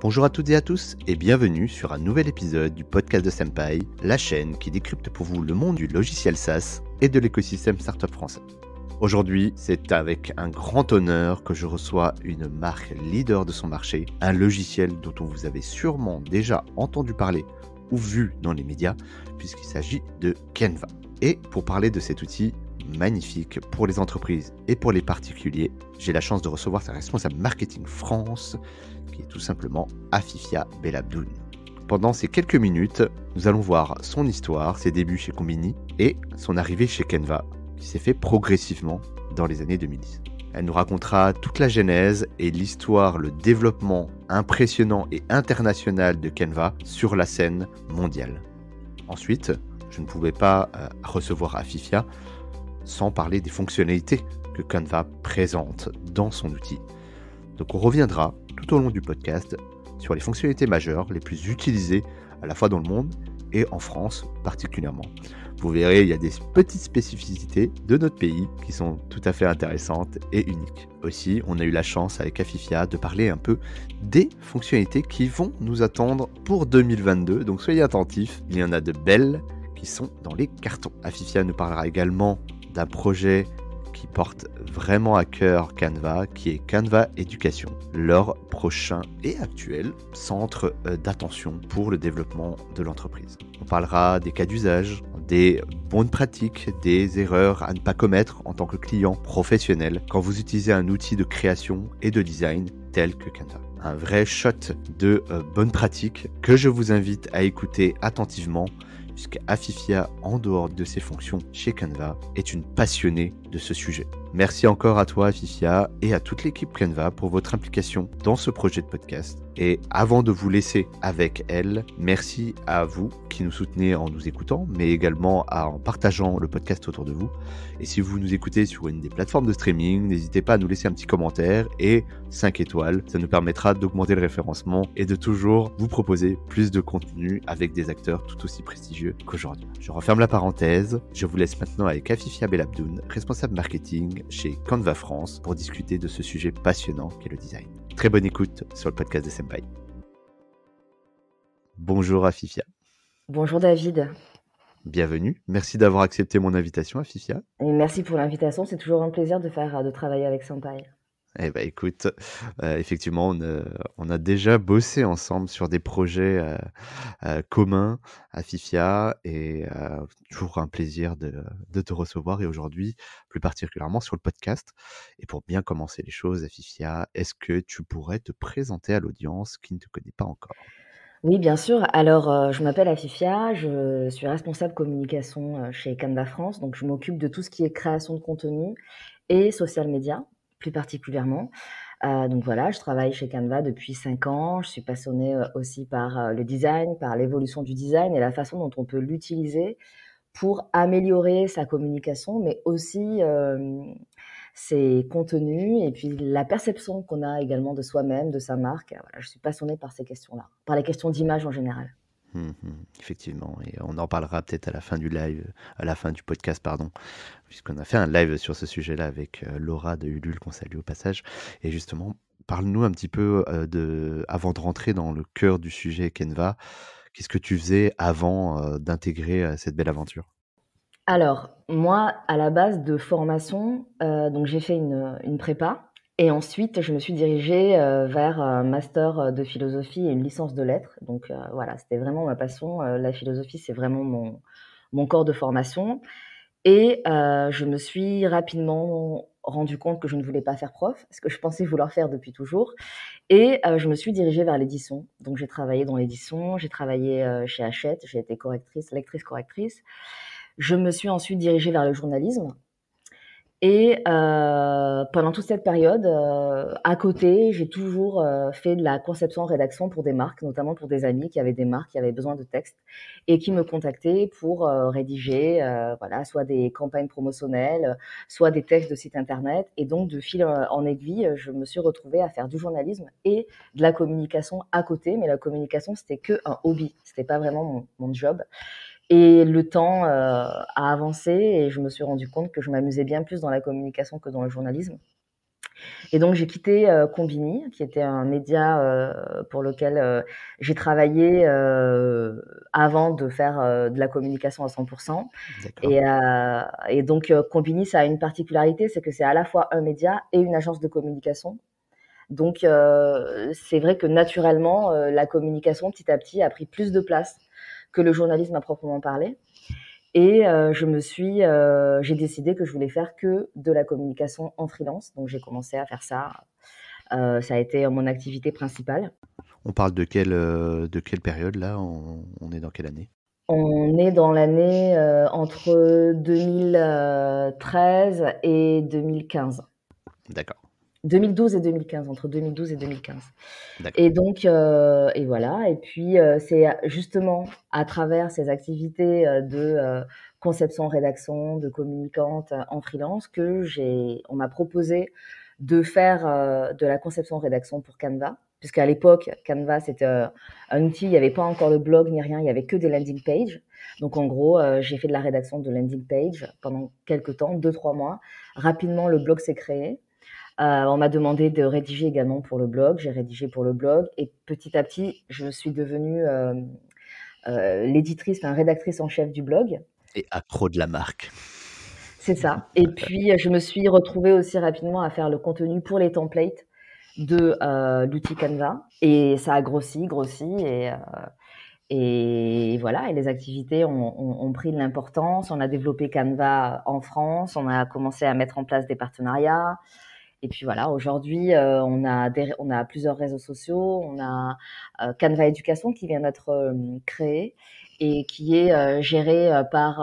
Bonjour à toutes et à tous et bienvenue sur un nouvel épisode du podcast de Senpai, la chaîne qui décrypte pour vous le monde du logiciel SaaS et de l'écosystème startup français. Aujourd'hui, c'est avec un grand honneur que je reçois une marque leader de son marché, un logiciel dont on vous avez sûrement déjà entendu parler ou vu dans les médias, puisqu'il s'agit de Canva. Et pour parler de cet outil, magnifique pour les entreprises et pour les particuliers. J'ai la chance de recevoir sa responsable marketing France, qui est tout simplement Afifia Belabdoun. Pendant ces quelques minutes, nous allons voir son histoire, ses débuts chez Combini et son arrivée chez Canva, qui s'est fait progressivement dans les années 2010. Elle nous racontera toute la genèse et l'histoire, le développement impressionnant et international de Canva sur la scène mondiale. Ensuite, je ne pouvais pas euh, recevoir Afifia sans parler des fonctionnalités que Canva présente dans son outil. Donc on reviendra tout au long du podcast sur les fonctionnalités majeures les plus utilisées à la fois dans le monde et en France particulièrement. Vous verrez, il y a des petites spécificités de notre pays qui sont tout à fait intéressantes et uniques. Aussi, on a eu la chance avec Afifia de parler un peu des fonctionnalités qui vont nous attendre pour 2022. Donc soyez attentifs, il y en a de belles qui sont dans les cartons. Afifia nous parlera également d'un projet qui porte vraiment à cœur Canva, qui est Canva Education, leur prochain et actuel centre euh, d'attention pour le développement de l'entreprise. On parlera des cas d'usage, des bonnes pratiques, des erreurs à ne pas commettre en tant que client professionnel quand vous utilisez un outil de création et de design tel que Canva. Un vrai shot de euh, bonnes pratiques que je vous invite à écouter attentivement puisque Afifia, en dehors de ses fonctions chez Canva, est une passionnée de ce sujet. Merci encore à toi, Fifia, et à toute l'équipe Canva pour votre implication dans ce projet de podcast. Et avant de vous laisser avec elle, merci à vous qui nous soutenez en nous écoutant, mais également en partageant le podcast autour de vous. Et si vous nous écoutez sur une des plateformes de streaming, n'hésitez pas à nous laisser un petit commentaire et 5 étoiles. Ça nous permettra d'augmenter le référencement et de toujours vous proposer plus de contenu avec des acteurs tout aussi prestigieux qu'aujourd'hui. Je referme la parenthèse. Je vous laisse maintenant avec Afifia Belabdoun, responsable marketing chez Canva France pour discuter de ce sujet passionnant qu'est le design. Très bonne écoute sur le podcast de Senpai. Bonjour Afifia. Bonjour David. Bienvenue. Merci d'avoir accepté mon invitation Afifia. Et merci pour l'invitation. C'est toujours un plaisir de, faire, de travailler avec Senpai. Eh ben écoute, euh, effectivement, euh, on, a déjà bossé ensemble sur des projets euh, communs à Fifia et toujours un plaisir de, te recevoir et aujourd'hui, plus particulièrement sur le podcast. Et pour bien commencer les choses à Fifia, est-ce que tu pourrais te présenter à l'audience qui ne te connaît pas encore oui, bien sûr. Alors, je m'appelle Afifia, je suis responsable communication chez Canva France, donc je m'occupe de tout ce qui est création de contenu et social media, plus particulièrement. Euh, donc voilà, je travaille chez Canva depuis 5 ans. Je suis passionnée euh, aussi par euh, le design, par l'évolution du design et la façon dont on peut l'utiliser pour améliorer sa communication, mais aussi ses contenus et puis la perception qu'on a également de soi-même, de sa marque. je suis passionnée par ces questions-là, par les questions d'image en général. Mhm, effectivement, et on en parlera peut-être à la fin du live, à la fin du podcast, pardon, puisqu'on a fait un live sur ce sujet-là avec euh, Laura de Ulule qu'on salue au passage. Et justement, parle-nous un petit peu euh, de, avant de rentrer dans le cœur du sujet Kenva, qu'est-ce que tu faisais avant euh, d'intégrer cette belle aventure Alors, moi, à la base de formation, donc j'ai fait une prépa et ensuite, je me suis dirigée euh, vers un master euh, de philosophie et une licence de lettres. Donc euh, voilà, c'était vraiment ma passion. la philosophie, c'est vraiment mon, mon, corps de formation. Et je me suis rapidement rendu compte que je ne voulais pas faire prof, ce que je pensais vouloir faire depuis toujours. Et je me suis dirigée vers l'édition. Donc j'ai travaillé dans l'édition, j'ai travaillé chez Hachette, j'ai été correctrice, lectrice-correctrice. Je me suis ensuite dirigée vers le journalisme et euh, pendant toute cette période, euh, à côté, j'ai toujours euh, fait de la conception-rédaction pour des marques, notamment pour des amis qui avaient des marques, qui avaient besoin de textes et qui me contactaient pour euh, rédiger, voilà, soit des campagnes promotionnelles, soit des textes de sites internet. Et donc, de fil en aiguille, je me suis retrouvée à faire du journalisme et de la communication à côté. Mais la communication, c'était que un hobby, c'était pas vraiment mon, mon job. Et le temps euh, a avancé et je me suis rendu compte que je m'amusais bien plus dans la communication que dans le journalisme. Et donc j'ai quitté euh, Combini, qui était un média euh, pour lequel j'ai travaillé avant de faire de la communication à 100%. Et, et, donc Combini, ça a une particularité, c'est que c'est à la fois un média et une agence de communication. Donc c'est vrai que naturellement, la communication petit à petit a pris plus de place que le journalisme a proprement parlé. Et euh, je me suis, euh, j'ai décidé que je voulais faire que de la communication en freelance. Donc j'ai commencé à faire ça. Euh, ça a été mon activité principale. On parle de quelle, de quelle période là on, est dans quelle année On est dans l'année entre 2013 et 2015. D'accord. 2012 et 2015, entre 2012 et 2015. Et donc, euh, et voilà. Et puis, euh, c'est justement à travers ces activités euh, de conception, rédaction, de communicante en freelance que j'ai, on m'a proposé de faire de la conception, rédaction pour Canva, Puisqu'à l'époque, Canva c'était un outil, il n'y avait pas encore de blog ni rien, il n'y avait que des landing pages. Donc en gros, j'ai fait de la rédaction de landing page pendant quelques temps, deux trois mois. Rapidement, le blog s'est créé. Euh, on m'a demandé de rédiger également pour le blog. J'ai rédigé pour le blog. Et petit à petit, je suis devenue euh, euh, l'éditrice, enfin rédactrice en chef du blog. Et accro de la marque. C'est ça. Et puis, je me suis retrouvée aussi rapidement à faire le contenu pour les templates de l'outil Canva. Et ça a grossi, grossi. Et. voilà, et les activités ont pris de l'importance. On a développé Canva en France, on a commencé à mettre en place des partenariats, et puis voilà, aujourd'hui, euh, on, a on a plusieurs réseaux sociaux. On a euh, Canva Éducation qui vient d'être euh, créé et qui est géré par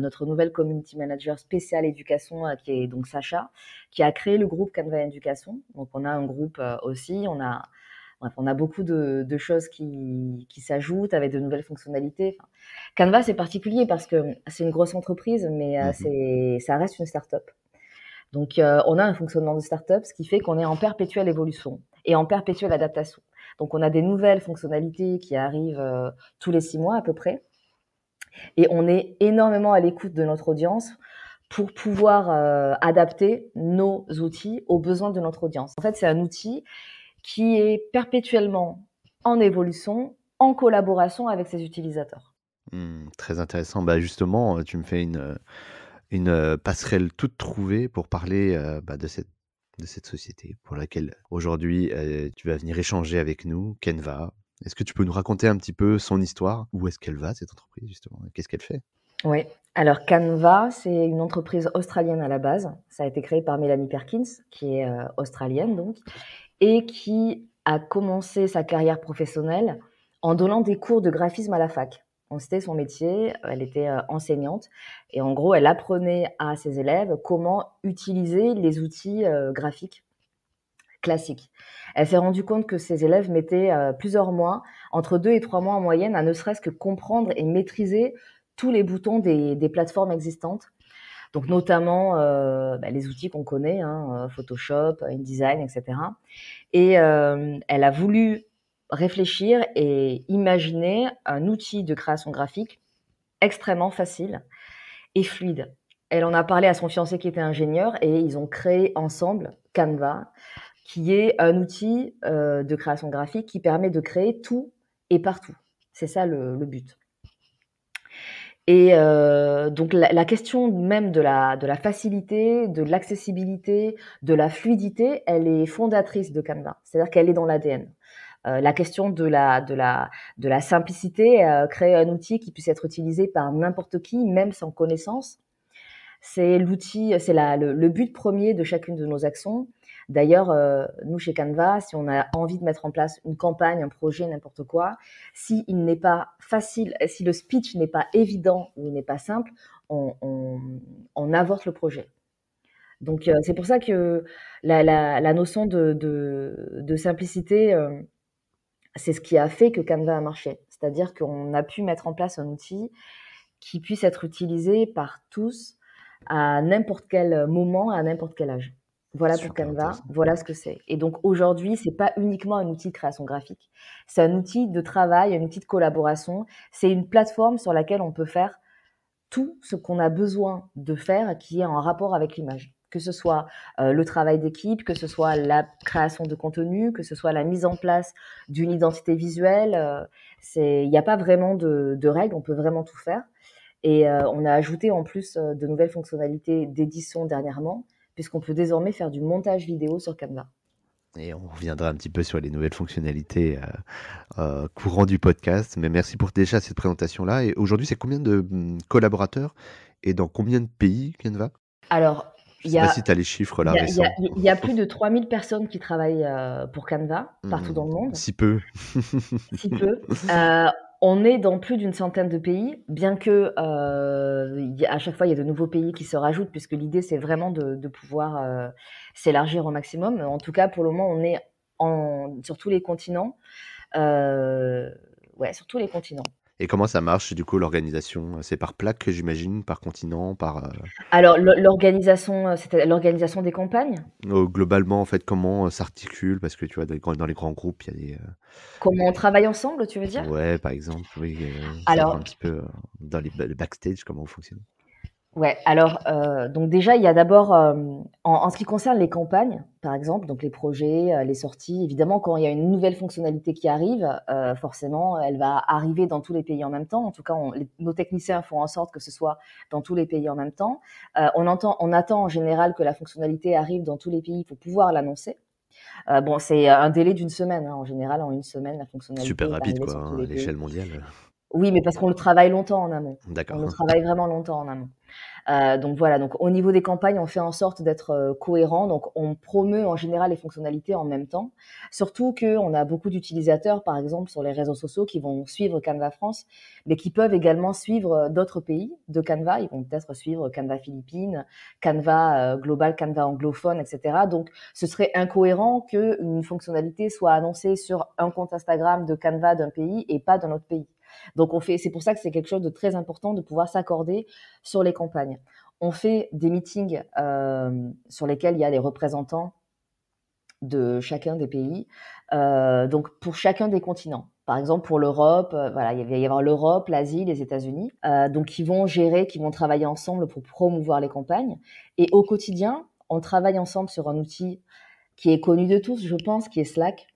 notre nouvelle community manager spécial éducation, qui est donc Sacha, qui a créé le groupe Canva Éducation. Donc on a un groupe aussi, on a Bref, on a beaucoup de, de choses qui, qui s'ajoutent avec de nouvelles fonctionnalités. Canva, c'est particulier parce que c'est une grosse entreprise, mais mmh ça reste une start-up. Donc, euh, on a un fonctionnement de start-up, ce qui fait qu'on est en perpétuelle évolution et en perpétuelle adaptation. Donc, on a des nouvelles fonctionnalités qui arrivent euh, tous les six mois à peu près. Et on est énormément à l'écoute de notre audience pour pouvoir euh, adapter nos outils aux besoins de notre audience. En fait, c'est un outil qui est perpétuellement en évolution, en collaboration avec ses utilisateurs. Mmh, très intéressant. Bah, justement, tu me fais une une passerelle toute trouvée pour parler bah, de, cette, société pour laquelle aujourd'hui tu vas venir échanger avec nous, Canva. Est-ce que tu peux nous raconter un petit peu son histoire Où est-ce qu'elle va, cette entreprise, justement Qu'est-ce qu'elle fait Oui, alors Canva, c'est une entreprise australienne à la base. Ça a été créé par Mélanie Perkins, qui est australienne, donc, et qui a commencé sa carrière professionnelle en donnant des cours de graphisme à la fac c'était son métier, elle était euh, enseignante et en gros elle apprenait à ses élèves comment utiliser les outils euh, graphiques classiques. Elle s'est rendue compte que ses élèves mettaient euh, plusieurs mois, entre deux et trois mois en moyenne, à ne serait-ce que comprendre et maîtriser tous les boutons des, plateformes existantes. Donc notamment bah, les outils qu'on connaît, hein, Photoshop, InDesign, etc. Et elle a voulu réfléchir et imaginer un outil de création graphique extrêmement facile et fluide. Elle en a parlé à son fiancé qui était ingénieur et ils ont créé ensemble Canva, qui est un outil euh, de création graphique qui permet de créer tout et partout. C'est ça le, but. Et euh, donc la, question même de la, de la facilité, de l'accessibilité, de la fluidité, elle est fondatrice de Canva. C'est-à-dire qu'elle est dans l'ADN. Euh, la question de la, simplicité, euh, créer un outil qui puisse être utilisé par n'importe qui, même sans connaissance, c'est l'outil, c'est le, but premier de chacune de nos actions. D'ailleurs, euh, nous chez Canva, si on a envie de mettre en place une campagne, un projet, n'importe quoi, si il n'est pas facile, si le speech n'est pas évident ou n'est pas simple, on, avorte le projet. Donc c'est pour ça que la, notion de, simplicité, c'est ce qui a fait que Canva a marché. C'est-à-dire qu'on a pu mettre en place un outil qui puisse être utilisé par tous à n'importe quel moment, à n'importe quel âge. Voilà pour Canva, voilà ce que c'est. Et donc aujourd'hui, n'est pas uniquement un outil de création graphique, c'est un outil de travail, un outil de collaboration, c'est une plateforme sur laquelle on peut faire tout ce qu'on a besoin de faire qui est en rapport avec l'image que ce soit euh, le travail d'équipe, que ce soit la création de contenu, que ce soit la mise en place d'une identité visuelle. Euh, il n'y a pas vraiment de, règles, on peut vraiment tout faire. Et euh, on a ajouté en plus de nouvelles fonctionnalités d'édition dernièrement, puisqu'on peut désormais faire du montage vidéo sur Canva. Et on reviendra un petit peu sur les nouvelles fonctionnalités courant du podcast. Mais merci pour déjà cette présentation-là. Et aujourd'hui, c'est combien de hum, collaborateurs et dans combien de pays Canva Alors, je pas si tu les chiffres là récents. Il y, a plus de 3000 personnes qui travaillent euh, pour Canva partout dans le monde. Mmh. Si peu. si peu. Euh, on est dans plus d'une centaine de pays, bien que euh, à chaque fois il y a de nouveaux pays qui se rajoutent, puisque l'idée c'est vraiment de, de pouvoir s'élargir au maximum. En tout cas, pour le moment, on est en, sur tous les continents. ouais, sur tous les continents. Et comment ça marche, du coup, l'organisation C'est par plaque, j'imagine, par continent, par... Euh Alors, l'organisation, euh, c'était l'organisation des campagnes Globalement, en fait, comment euh, s'articule Parce que, tu vois, dans les grands groupes, il y a des... Comment on travaille ensemble, tu veux dire Ouais, par exemple, oui. Alors... Un petit peu dans les, backstage, comment on fonctionne Ouais, alors euh, donc déjà il y a d'abord euh, en, ce qui concerne les campagnes par exemple, donc les projets, euh, les sorties, évidemment quand il y a une nouvelle fonctionnalité qui arrive, forcément elle va arriver dans tous les pays en même temps. En tout cas, nos techniciens font en sorte que ce soit dans tous les pays en même temps. on on attend en général que la fonctionnalité arrive dans tous les pays pour pouvoir l'annoncer. bon, c'est un délai d'une semaine hein. en général. En une semaine, la fonctionnalité super rapide quoi, hein, à l'échelle mondiale. Oui, mais parce qu'on le travaille longtemps en amont. D'accord. On le travaille vraiment longtemps en amont. Euh, donc voilà, donc au niveau des campagnes, on fait en sorte d'être euh, cohérent. Donc on promeut en général les fonctionnalités en même temps. Surtout qu'on a beaucoup d'utilisateurs, par exemple, sur les réseaux sociaux qui vont suivre Canva France, mais qui peuvent également suivre euh, d'autres pays de Canva. Ils vont peut-être suivre Canva Philippines, Canva euh, global, Canva anglophone, etc. Donc ce serait incohérent qu'une fonctionnalité soit annoncée sur un compte Instagram de Canva d'un pays et pas d'un autre pays. Donc on fait, c'est pour ça que c'est quelque chose de très important de pouvoir s'accorder sur les campagnes. On fait des meetings euh, sur lesquels il y a des représentants de chacun des pays, euh, donc pour chacun des continents. Par exemple, pour l'Europe, euh, voilà, il va y avoir l'Europe, l'Asie, les États-Unis, donc qui vont gérer, qui vont travailler ensemble pour promouvoir les campagnes. Et au quotidien, on travaille ensemble sur un outil qui est connu de tous, je pense, qui est Slack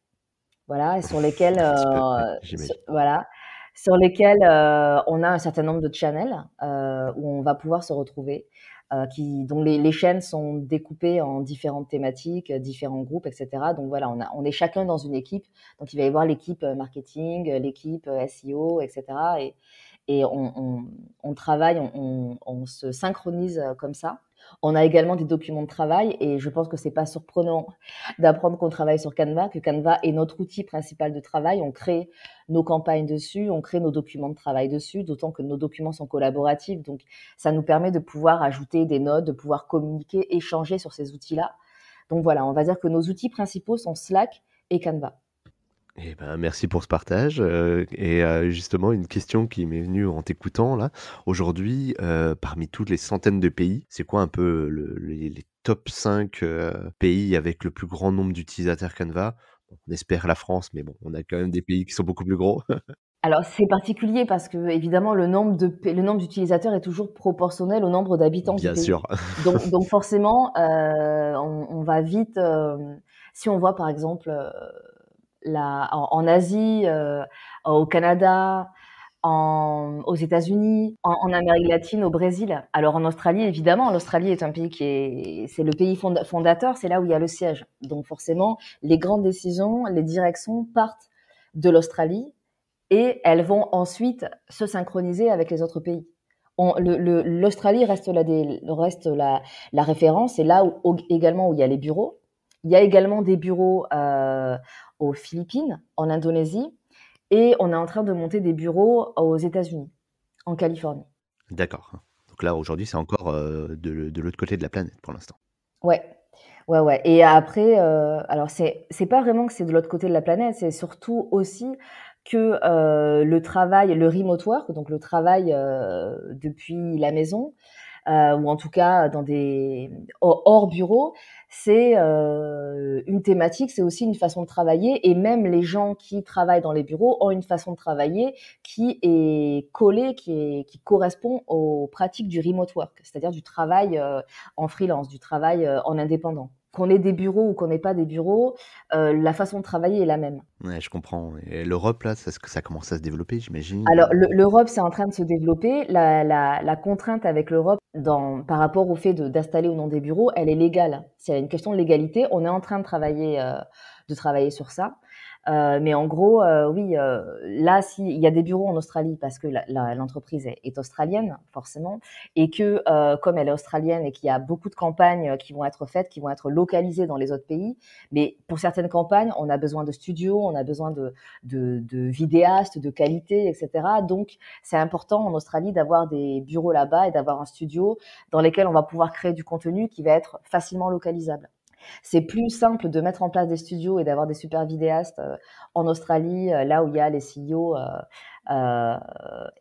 voilà, sur lesquels, voilà, sur lesquels euh, on a un certain nombre de channels euh, où on va pouvoir se retrouver. Euh, qui, dont les, les, chaînes sont découpées en différentes thématiques, différents groupes, etc. Donc voilà, on, a, on est chacun dans une équipe. Donc il va y avoir l'équipe euh, marketing, l'équipe euh, SEO, etc. Et, et on, on, on travaille, on, se synchronise comme ça. On a également des documents de travail et je pense que c'est pas surprenant d'apprendre qu'on travaille sur Canva, que Canva est notre outil principal de travail. On crée nos campagnes dessus, on crée nos documents de travail dessus, d'autant que nos documents sont collaboratifs. Donc, ça nous permet de pouvoir ajouter des notes, de pouvoir communiquer, échanger sur ces outils-là. Donc voilà, on va dire que nos outils principaux sont Slack et Canva. Eh ben, merci pour ce partage. Euh, et euh, justement, une question qui m'est venue en t'écoutant là. Aujourd'hui, euh, parmi toutes les centaines de pays, c'est quoi un peu les, top 5 pays avec le plus grand nombre d'utilisateurs Canva? On espère la France, mais bon, on a quand même des pays qui sont beaucoup plus gros. Alors c'est particulier parce que évidemment le nombre de le nombre d'utilisateurs est toujours proportionnel au nombre d'habitants Bien sûr. Donc, donc forcément, on, va vite. si on voit par exemple en, Asie, euh, au Canada, aux États-Unis, en, Amérique latine, au Brésil. Alors en Australie, évidemment, l'Australie est un pays qui est, c'est le pays fondateur, c'est là où il y a le siège. Donc forcément, les grandes décisions, les directions partent de l'Australie et elles vont ensuite se synchroniser avec les autres pays. L'Australie reste, la, reste la, référence, et là où, également où il y a les bureaux. Il y a également des bureaux euh, aux Philippines, en Indonésie, et on est en train de monter des bureaux aux États-Unis, en Californie. D'accord. Donc là, aujourd'hui, c'est encore euh, de, l'autre côté de la planète pour l'instant. Ouais, Ouais, ouais. Et après, euh, alors c'est c'est pas vraiment que c'est de l'autre côté de la planète, c'est surtout aussi que euh, le travail, le remote work, donc le travail depuis la maison, euh, ou en tout cas dans des hors bureau, c'est euh, une thématique, c'est aussi une façon de travailler, et même les gens qui travaillent dans les bureaux ont une façon de travailler qui est collée, qui, qui correspond aux pratiques du remote work, c'est-à-dire du travail euh, en freelance, du travail en indépendant qu'on ait des bureaux ou qu'on n'ait pas des bureaux, euh, la façon de travailler est la même. je comprends. Et l'Europe, là, c'est ça commence à se développer, j'imagine Alors, l'Europe, c'est en train de se développer. La, contrainte avec l'Europe par rapport au fait d'installer ou non des bureaux, elle est légale. C'est une question de légalité. On est en train de travailler euh, sur ça. Euh, mais en gros, euh, oui, euh, là, s'il y a des bureaux en Australie parce que l'entreprise est, australienne, forcément, et que comme elle est australienne et qu'il y a beaucoup de campagnes qui vont être faites, qui vont être localisées dans les autres pays, mais pour certaines campagnes, on a besoin de studios, on a besoin de, de vidéastes, de qualité, etc. Donc, c'est important en Australie d'avoir des bureaux là-bas et d'avoir un studio dans lesquels on va pouvoir créer du contenu qui va être facilement localisable. C'est plus simple de mettre en place des studios et d'avoir des super vidéastes euh, en Australie, euh, là où il y a les CEO euh,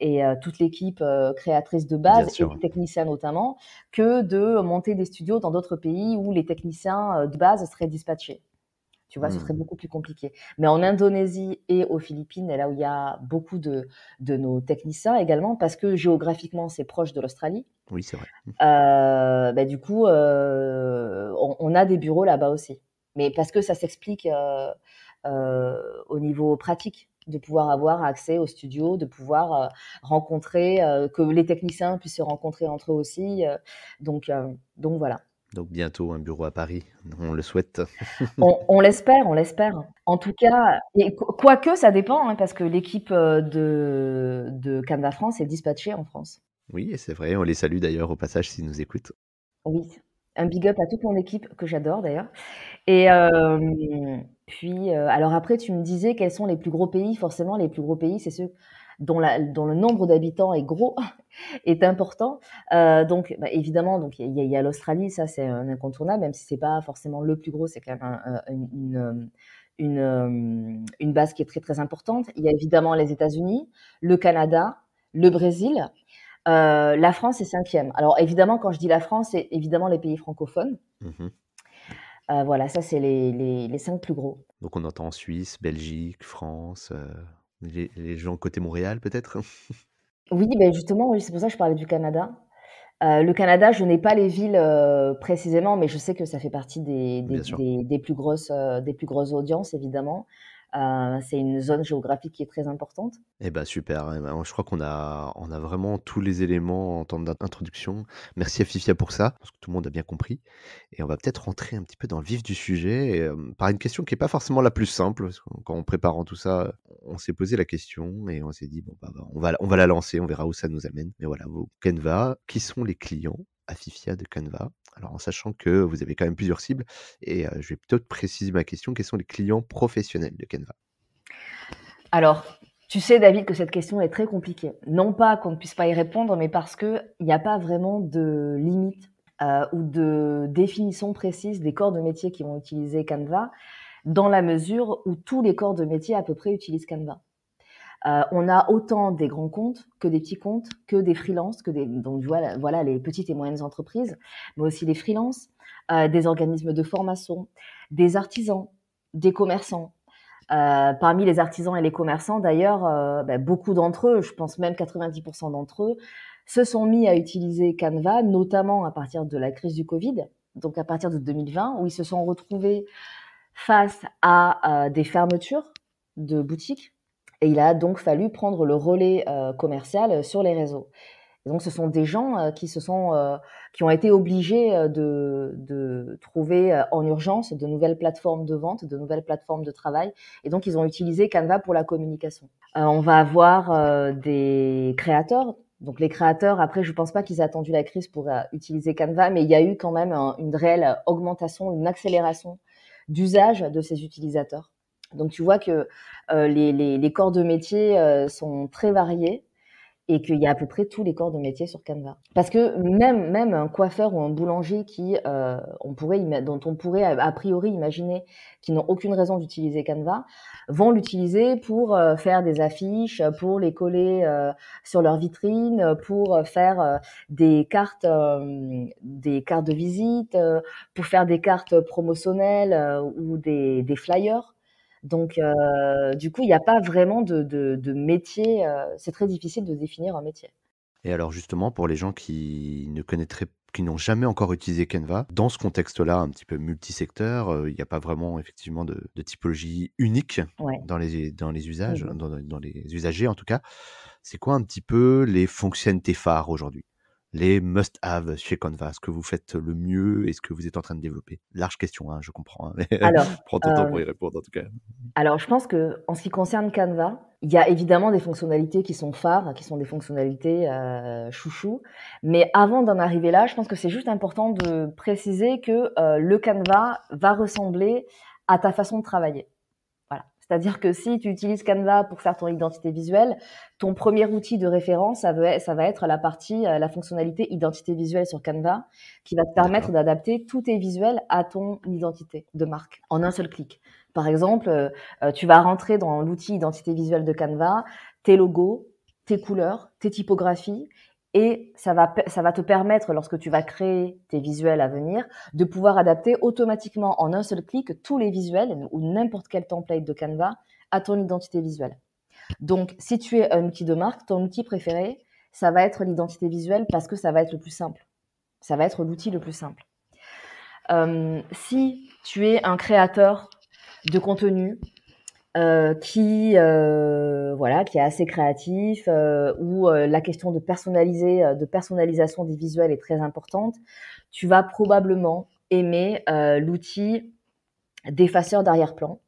et toute l'équipe créatrice de base et les techniciens notamment, que de monter des studios dans d'autres pays où les techniciens de base seraient dispatchés. Tu vois, ce mmh. serait beaucoup plus compliqué. Mais en Indonésie et aux Philippines, et là où il y a beaucoup de, de nos techniciens également, parce que géographiquement, c'est proche de l'Australie. Oui, c'est vrai. Mmh. Euh, bah, du coup, euh, on, a des bureaux là-bas aussi. Mais parce que ça s'explique euh, au niveau pratique de pouvoir avoir accès au studio, de pouvoir rencontrer, que les techniciens puissent se rencontrer entre eux aussi. donc, donc voilà. Donc bientôt un bureau à Paris, on le souhaite. on, l'espère, on l'espère. En tout cas, quoique ça dépend, hein, parce que l'équipe euh, de, de Canada France est dispatchée en France. Oui, c'est vrai, on les salue d'ailleurs au passage s'ils nous écoutent. Oui, un big up à toute mon équipe que j'adore d'ailleurs. Et euh, puis, euh, alors après, tu me disais quels sont les plus gros pays. Forcément, les plus gros pays, c'est ceux dont, le nombre d'habitants est gros, est important. Euh, donc, bah, évidemment, donc il y a, l'Australie, ça c'est un incontournable, même si c'est pas forcément le plus gros, c'est quand même une, base qui est très très importante. Il y a évidemment les États-Unis, le Canada, le Brésil. Euh, la France est cinquième. Alors évidemment, quand je dis la France, c'est évidemment les pays francophones. Mhm. Euh, voilà, ça c'est les, cinq plus gros. Donc on entend Suisse, Belgique, France les, gens côté Montréal peut-être Oui, ben justement, c'est pour ça que je parlais du Canada. Euh, le Canada, je n'ai pas les villes euh, précisément, mais je sais que ça fait partie des, plus, grosses, euh, des plus grosses audiences, évidemment. Euh, c'est une zone géographique qui est très importante. Eh ben super, eh ben, je crois qu'on a, on a vraiment tous les éléments en temps d'introduction. Merci à Fifia pour ça, parce que tout le monde a bien compris. Et on va peut-être rentrer un petit peu dans le vif du sujet euh, par une question qui n'est pas forcément la plus simple. quand en préparant tout ça, on s'est posé la question et on s'est dit, bon, bah, bah, on, va, on va la lancer, on verra où ça nous amène. Mais voilà, vous, Kenva, qui sont les clients Afifia de Canva. Alors en sachant que vous avez quand même plusieurs cibles, et je vais plutôt préciser ma question, quels sont les clients professionnels de Canva Alors, tu sais David que cette question est très compliquée. Non pas qu'on ne puisse pas y répondre, mais parce qu'il n'y a pas vraiment de limite ou de définition précise des corps de métier qui vont utiliser Canva, dans la mesure où tous les corps de métier à peu près utilisent Canva. Euh, on a autant des grands comptes que des petits comptes, que des freelances, que des donc voilà, les petites et moyennes entreprises, mais aussi des freelances, euh, des organismes de formation, des artisans, des commerçants. Euh, parmi les artisans et les commerçants, d'ailleurs, ben, beaucoup d'entre eux, je pense même 90% d'entre eux, se sont mis à utiliser Canva, notamment à partir de la crise du Covid, donc à partir de 2020, où ils se sont retrouvés face à des fermetures de boutiques, et il a donc fallu prendre le relais euh, commercial euh, sur les réseaux. donc, ce sont des gens euh, qui se sont, qui ont été obligés de, trouver en urgence de nouvelles plateformes de vente, de nouvelles plateformes de travail. Et donc, ils ont utilisé Canva pour la communication. on va avoir des créateurs. Donc, les créateurs, après, je ne pense pas qu'ils aient attendu la crise pour utiliser Canva, mais il y a eu quand même une réelle augmentation, une accélération d'usage de ces utilisateurs. Donc tu vois que euh, les, corps de métier euh, sont très variés et qu'il y a à peu près tous les corps de métier sur Canva. Parce que même, même un coiffeur ou un boulanger qui, euh, on pourrait, dont on pourrait a priori imaginer qu'ils n'ont aucune raison d'utiliser Canva, vont l'utiliser pour faire des affiches, pour les coller sur leur vitrine, pour faire des cartes, des cartes de visite, pour faire des cartes promotionnelles ou des flyers. Donc, euh, du coup, il n'y a pas vraiment de, métier. Euh, c'est très difficile de définir un métier. Et alors, justement, pour les gens qui ne connaîtraient qui n'ont jamais encore utilisé Canva, dans ce contexte-là, un petit peu multisecteur, euh, il n'y a pas vraiment effectivement de, typologie unique dans, les, usages, mmh dans, dans les usagers en tout cas. C'est quoi un petit peu les fonctionnalités phares aujourd'hui les must-have chez Canva, ce que vous faites le mieux et ce que vous êtes en train de développer Large question, hein, je comprends, hein, mais alors, prends ton temps pour y euh, répondre en tout cas. Alors, je pense que en ce qui concerne Canva, il y a évidemment des fonctionnalités qui sont phares, qui sont des fonctionnalités euh, chouchou, mais avant d'en arriver là, je pense que c'est juste important de préciser que euh, le Canva va ressembler à ta façon de travailler. C'est-à-dire que si tu utilises Canva pour faire ton identité visuelle, ton premier outil de référence, ça, ça va être la partie, euh, la fonctionnalité identité visuelle sur Canva, qui va te permettre d'adapter tous tes visuels à ton identité de marque en un seul clic. Par exemple, euh, tu vas rentrer dans l'outil identité visuelle de Canva, tes logos, tes couleurs, tes typographies, et ça va, ça va te permettre, lorsque tu vas créer tes visuels à venir, de pouvoir adapter automatiquement en un seul clic tous les visuels ou n'importe quel template de Canva à ton identité visuelle. Donc, si tu es un outil de marque, ton outil préféré, ça va être l'identité visuelle parce que ça va être le plus simple. Ça va être l'outil le plus simple. Euh, si tu es un créateur de contenu, euh, qui euh, voilà qui est assez créatif euh, où euh, la question de personnaliser de personnalisation des visuels est très importante tu vas probablement aimer l'outil d'effaceur d'arrière-plan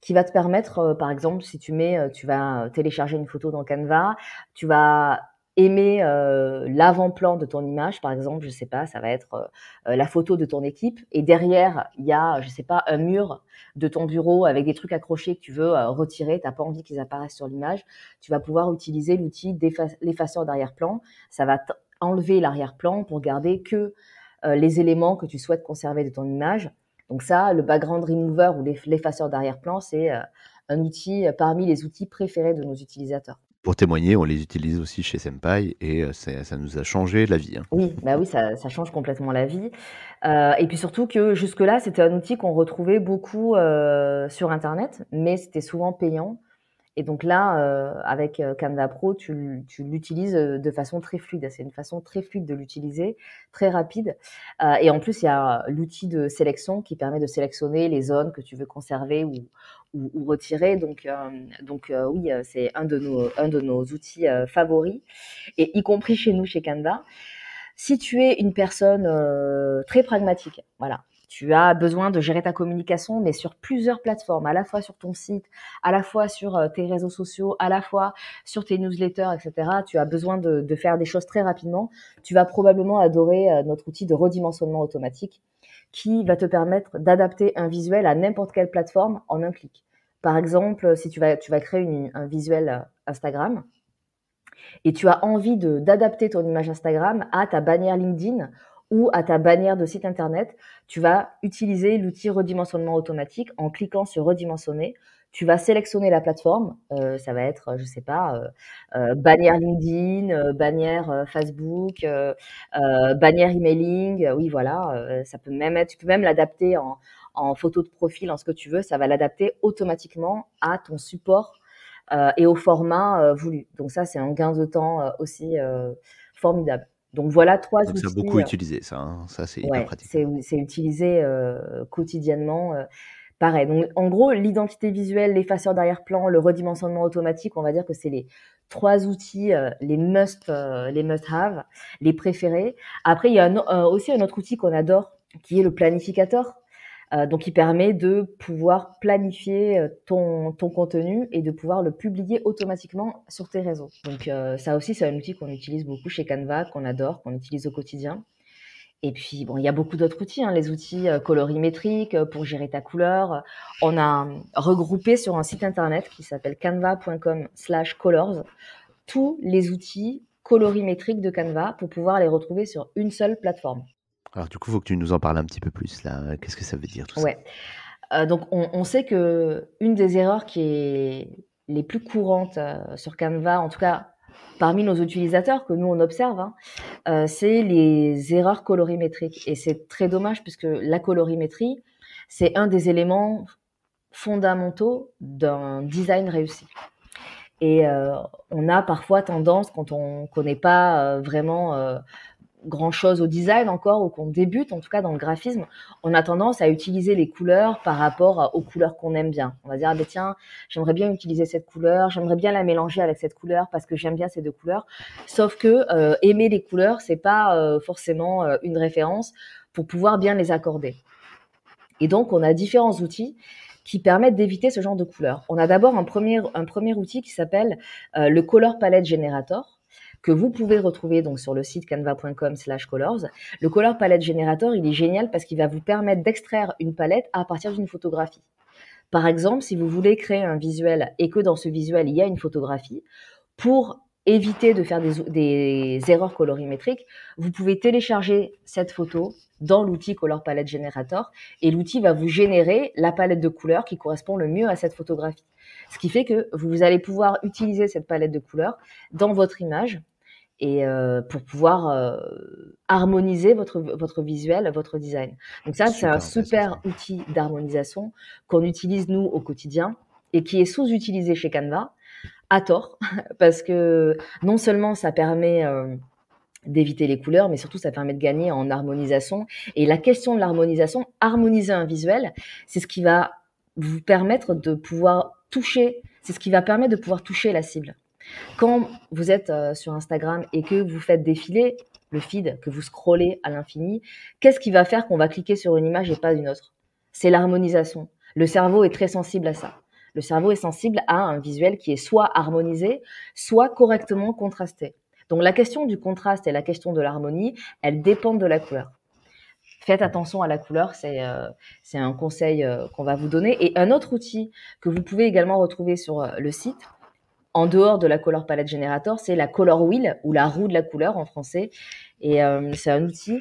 qui va te permettre par exemple si tu mets tu vas télécharger une photo dans Canva tu vas aimer euh, l'avant-plan de ton image, par exemple, je sais pas, ça va être euh, euh, la photo de ton équipe, et derrière il y a, je sais pas, un mur de ton bureau avec des trucs accrochés que tu veux retirer, retirer, t'as pas envie qu'ils apparaissent sur l'image, tu vas pouvoir utiliser l'outil l'effaceur d'arrière-plan, ça va enlever l'arrière-plan pour garder que les éléments que tu souhaites conserver de ton image. Donc ça, le background remover ou l'effaceur d'arrière-plan, c'est un outil parmi les outils préférés de nos utilisateurs pour témoigner, on les utilise aussi chez Senpai et euh, ça nous a changé la vie. Hein. Oui, bah oui, ça, change complètement la vie. Euh, et puis surtout que jusque-là, c'était un outil qu'on retrouvait beaucoup euh, sur Internet, mais c'était souvent payant. Et donc là, avec Canva Pro, tu, tu l'utilises de façon très fluide. C'est une façon très fluide de l'utiliser, très rapide. et en plus, il y a l'outil de sélection qui permet de sélectionner les zones que tu veux conserver ou, ou, retirer, Donc, euh, donc euh, oui, euh, c'est un de nos, un de nos outils favoris, et y compris chez nous, chez Canva. Si tu es une personne très pragmatique, voilà, tu as besoin de gérer ta communication, mais sur plusieurs plateformes, à la fois sur ton site, à la fois sur tes réseaux sociaux, à la fois sur tes newsletters, etc. Tu as besoin de faire des choses très rapidement. Tu vas probablement adorer notre outil de redimensionnement automatique qui va te permettre d'adapter un visuel à n'importe quelle plateforme en un clic. Par exemple, si tu vas, tu vas créer un visuel euh, Instagram et tu as envie d'adapter ton image Instagram à ta bannière LinkedIn ou à ta bannière de site internet, tu vas utiliser l'outil redimensionnement automatique en cliquant sur redimensionner. Tu vas sélectionner la plateforme, euh, ça va être, euh, je sais pas, euh, bannière LinkedIn, bannière Facebook, bannière emailing, oui voilà, ça peut même être, tu peux même l'adapter en, en, photo de profil, en ce que tu veux, ça va l'adapter automatiquement à ton support et au format voulu. Donc ça, c'est un gain de temps aussi formidable. Donc voilà trois Donc, C'est beaucoup euh, utilisé, ça. Hein. Ça, c'est pratique. C'est utilisé euh, quotidiennement. Euh, pareil. Donc en gros, l'identité visuelle, l'effaceur d'arrière-plan, le redimensionnement automatique, on va dire que c'est les trois outils, les must, les must-have, les préférés. Après, il y a aussi un autre outil qu'on adore, qui est le planificateur. Euh, donc, il permet de pouvoir planifier euh, ton, contenu et de pouvoir le publier automatiquement sur tes réseaux. Donc, euh, ça aussi, c'est un outil qu'on utilise beaucoup chez Canva, qu'on adore, qu'on utilise au quotidien. Et puis, il y a beaucoup d'autres outils, hein, les outils colorimétriques pour gérer ta couleur. On a regroupé sur un site internet qui s'appelle canva.com slash colors tous les outils colorimétriques de Canva pour pouvoir les retrouver sur une seule plateforme. Alors du coup, il faut que tu nous en parles un petit peu plus là. Qu'est-ce que ça veut dire tout ça euh, donc on, sait que une des erreurs qui est les plus courantes euh, sur Canva, en tout cas parmi nos utilisateurs que nous on observe, hein, euh, c'est les erreurs colorimétriques. Et c'est très dommage puisque la colorimétrie, c'est un des éléments fondamentaux d'un design réussi. Et euh, on a parfois tendance, quand on ne connaît pas vraiment grand-chose au design encore ou qu'on débute, en tout cas dans le graphisme, on a tendance à utiliser les couleurs par rapport aux couleurs qu'on aime bien. On va dire, ah ben tiens, j'aimerais bien utiliser cette couleur, j'aimerais bien la mélanger avec cette couleur parce que j'aime bien ces deux couleurs. Sauf que euh, aimer les couleurs, c'est pas euh, forcément euh, une référence pour pouvoir bien les accorder. Et donc, on a différents outils qui permettent d'éviter ce genre de couleurs. On a d'abord un premier, un premier outil qui s'appelle le Color Palette Generator que vous pouvez retrouver donc sur le site canva.com slash colors. Le Color Palette Generator, il est génial parce qu'il va vous permettre d'extraire une palette à partir d'une photographie. Par exemple, si vous voulez créer un visuel et que dans ce visuel, il y a une photographie, pour éviter de faire des, des erreurs colorimétriques, vous pouvez télécharger cette photo dans l'outil Color Palette Generator et l'outil va vous générer la palette de couleurs qui correspond le mieux à cette photographie. Ce qui fait que vous allez pouvoir utiliser cette palette de couleurs dans votre image et euh, pour pouvoir euh, harmoniser votre, votre visuel, votre design. Donc ça, c'est un super outil d'harmonisation qu'on utilise nous au quotidien et qui est sous-utilisé chez Canva à tort parce que non seulement ça permet euh, d'éviter les couleurs, mais surtout ça permet de gagner en harmonisation. Et la question de l'harmonisation, harmoniser un visuel, c'est ce qui va vous permettre de pouvoir toucher, c'est ce qui va permettre de pouvoir toucher la cible. Quand vous êtes euh, sur Instagram et que vous faites défiler le feed, que vous scrollez à l'infini, qu'est-ce qui va faire qu'on va cliquer sur une image et pas une autre C'est l'harmonisation. Le cerveau est très sensible à ça. Le cerveau est sensible à un visuel qui est soit harmonisé, soit correctement contrasté. Donc la question du contraste et la question de l'harmonie, elles dépendent de la couleur. Faites attention à la couleur, c'est euh, un conseil euh, qu'on va vous donner. Et un autre outil que vous pouvez également retrouver sur le site, en dehors de la color palette generator, c'est la color wheel ou la roue de la couleur en français. Et euh, c'est un outil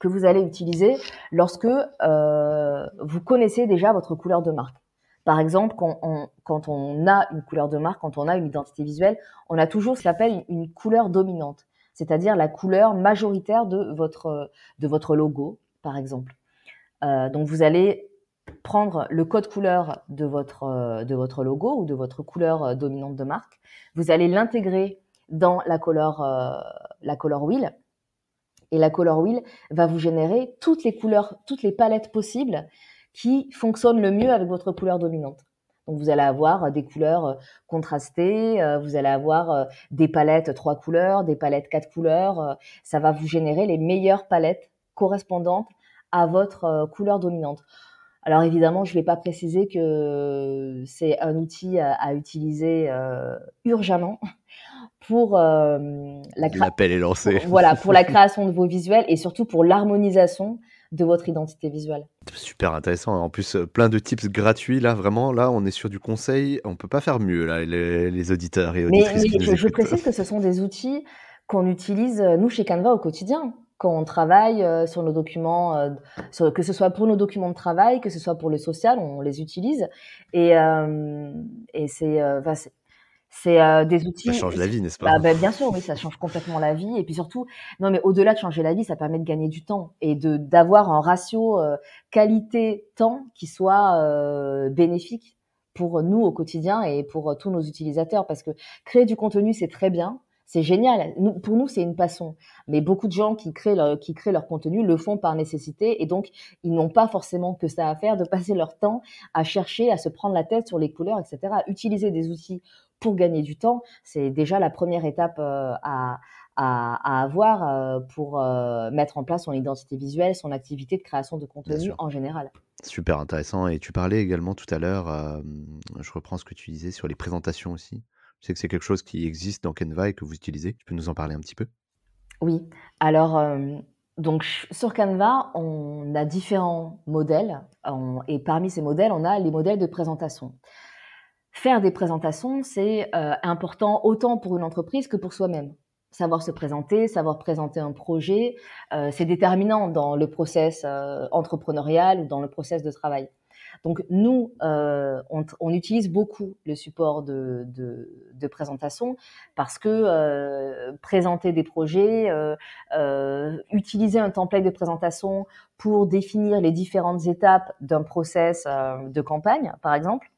que vous allez utiliser lorsque euh, vous connaissez déjà votre couleur de marque. Par exemple, quand on, a une couleur de marque, quand on a une identité visuelle, on a toujours ce qu'on appelle une couleur dominante, c'est-à-dire la couleur majoritaire de votre, de votre logo, par exemple. Euh, donc vous allez prendre le code couleur de votre, euh, de votre logo ou de votre couleur euh, dominante de marque. Vous allez l'intégrer dans la color, euh, la color wheel. Et la color wheel va vous générer toutes les couleurs, toutes les palettes possibles qui fonctionnent le mieux avec votre couleur dominante. Donc vous allez avoir des couleurs contrastées, vous allez avoir des palettes trois couleurs, des palettes quatre couleurs. Ça va vous générer les meilleures palettes correspondantes à votre couleur dominante. Alors évidemment, je ne vais pas préciser que c'est un outil à, utiliser euh, urgemment pour la la création de vos visuels et surtout pour l'harmonisation de votre identité visuelle. Super intéressant. Hein. En plus, euh, plein de tips gratuits. Là, vraiment, là, on est sur du conseil. On ne peut pas faire mieux, là, les, auditeurs et auditrices. je précise que ce sont des outils qu'on utilise, euh, nous, chez Canva au quotidien quand on travaille euh, sur nos documents, euh, sur, que ce soit pour nos documents de travail, que ce soit pour le social, on les utilise. Et, euh, c'est, c'est des outils. Ça change la vie, n'est-ce pas bah, bah, Bien sûr, oui, ça change complètement la vie. Et puis surtout, non, mais au-delà de changer la vie, ça permet de gagner du temps et de d'avoir un ratio qualité-temps qui soit bénéfique pour nous au quotidien et pour tous nos utilisateurs. Parce que créer du contenu, c'est très bien, c'est génial. pour nous, c'est une passion. Mais beaucoup de gens qui créent, leur, qui créent leur contenu le font par nécessité et donc ils n'ont pas forcément que ça à faire de passer leur temps à chercher, à se prendre la tête sur les couleurs, etc. Utiliser des outils pour gagner du temps, c'est déjà la première étape euh, à, avoir euh, pour euh, mettre en place son identité visuelle, son activité de création de contenu en général. Super intéressant. Et tu parlais également tout à l'heure, je reprends ce que tu disais sur les présentations aussi. C'est que c'est quelque chose qui existe dans Canva et que vous utilisez. Tu peux nous en parler un petit peu Oui. Alors, euh, donc sur Canva, on a différents modèles. et parmi ces modèles, on a les modèles de présentation. Faire des présentations, c'est euh, important autant pour une entreprise que pour soi-même savoir se présenter, savoir présenter un projet, euh, c'est déterminant dans le process entrepreneurial ou dans le process de travail. Donc nous, euh, on, utilise beaucoup le support de, présentation parce que euh, présenter des projets, euh, utiliser un template de présentation pour définir les différentes étapes d'un process de campagne, par exemple,